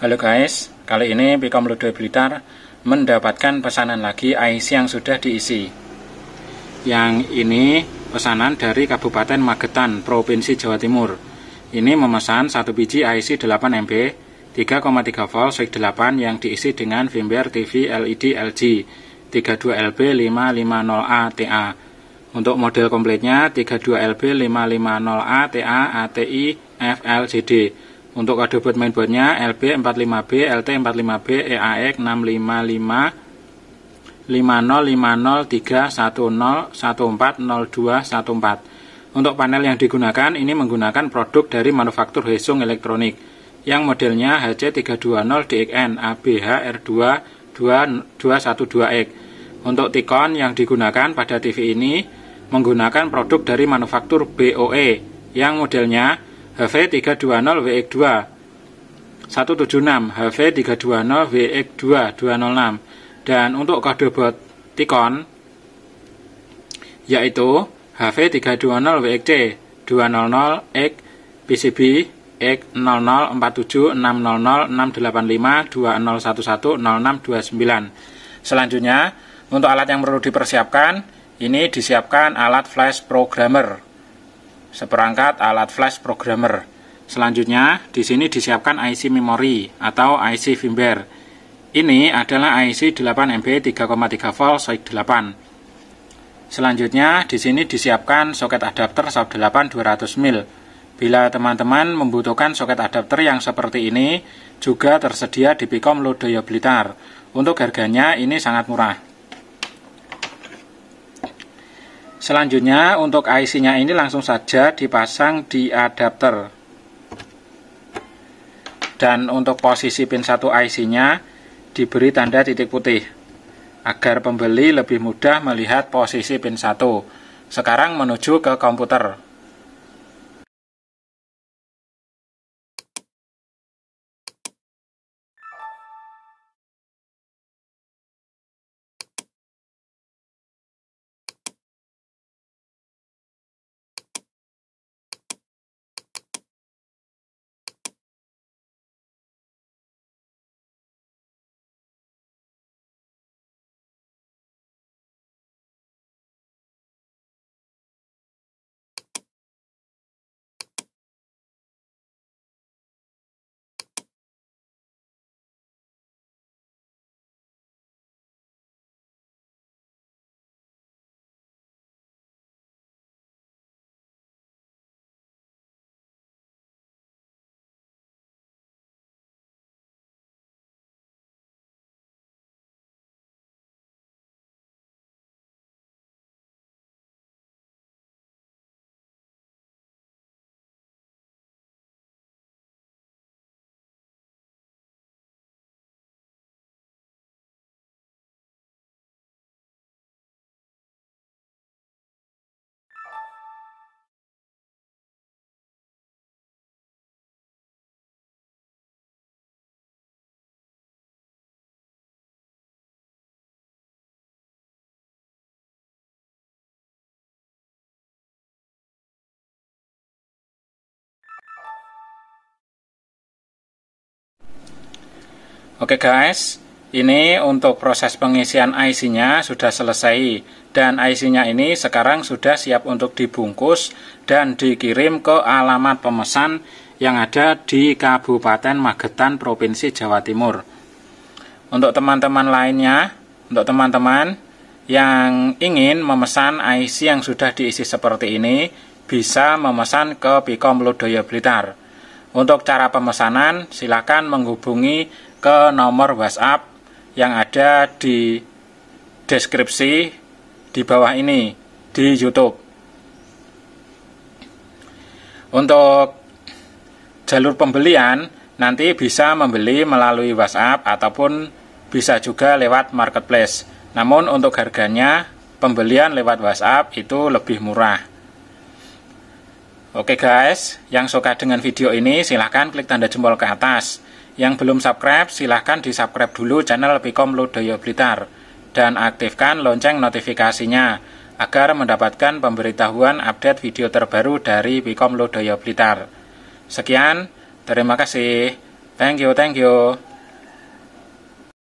Halo guys, kali ini Pikom Ludo Blitar mendapatkan pesanan lagi IC yang sudah diisi. Yang ini pesanan dari Kabupaten Magetan, Provinsi Jawa Timur. Ini memesan satu biji IC 8 MB 3,3 volt switch 8 yang diisi dengan firmware TV LED LG 32LB550A TA. Untuk model komplitnya 32LB550A TA ATI FLJD untuk kode buat mainboardnya LB45B, LT45B, EAX 655 50503100214. Untuk panel yang digunakan ini menggunakan produk dari manufaktur Hesung Elektronik yang modelnya hc 320 dxn abhr 2212 x Untuk Tikon yang digunakan pada TV ini menggunakan produk dari manufaktur BOE yang modelnya HV 320 WX2 176 HV 320 WX2 206 dan untuk kode bot Tikon yaitu HV 320 WXC 200 X PCB X 0047 selanjutnya untuk alat yang perlu dipersiapkan ini disiapkan alat flash programmer seperangkat alat flash programmer. Selanjutnya, di sini disiapkan IC memory atau IC firmware. Ini adalah IC 8MB 3,3 volt SOIC 8. Selanjutnya, di sini disiapkan soket adapter SAP 8 200 mil. Bila teman-teman membutuhkan soket adapter yang seperti ini, juga tersedia di Pikom Lodoyo Blitar. Untuk harganya ini sangat murah. Selanjutnya untuk IC-nya ini langsung saja dipasang di adapter. Dan untuk posisi pin 1 IC-nya diberi tanda titik putih agar pembeli lebih mudah melihat posisi pin 1. Sekarang menuju ke komputer. Oke guys, ini untuk proses pengisian IC-nya sudah selesai dan IC-nya ini sekarang sudah siap untuk dibungkus dan dikirim ke alamat pemesan yang ada di Kabupaten Magetan, Provinsi Jawa Timur. Untuk teman-teman lainnya, untuk teman-teman yang ingin memesan IC yang sudah diisi seperti ini, bisa memesan ke Pikom Lodoyo Blitar. Untuk cara pemesanan, silakan menghubungi ke nomor WhatsApp yang ada di deskripsi di bawah ini di YouTube. Untuk jalur pembelian nanti bisa membeli melalui WhatsApp ataupun bisa juga lewat marketplace. Namun untuk harganya pembelian lewat WhatsApp itu lebih murah. Oke guys, yang suka dengan video ini silahkan klik tanda jempol ke atas. Yang belum subscribe, silahkan di subscribe dulu channel BIKOM Ludoyo Blitar dan aktifkan lonceng notifikasinya agar mendapatkan pemberitahuan update video terbaru dari BIKOM Ludoyo Blitar. Sekian, terima kasih. Thank you, thank you.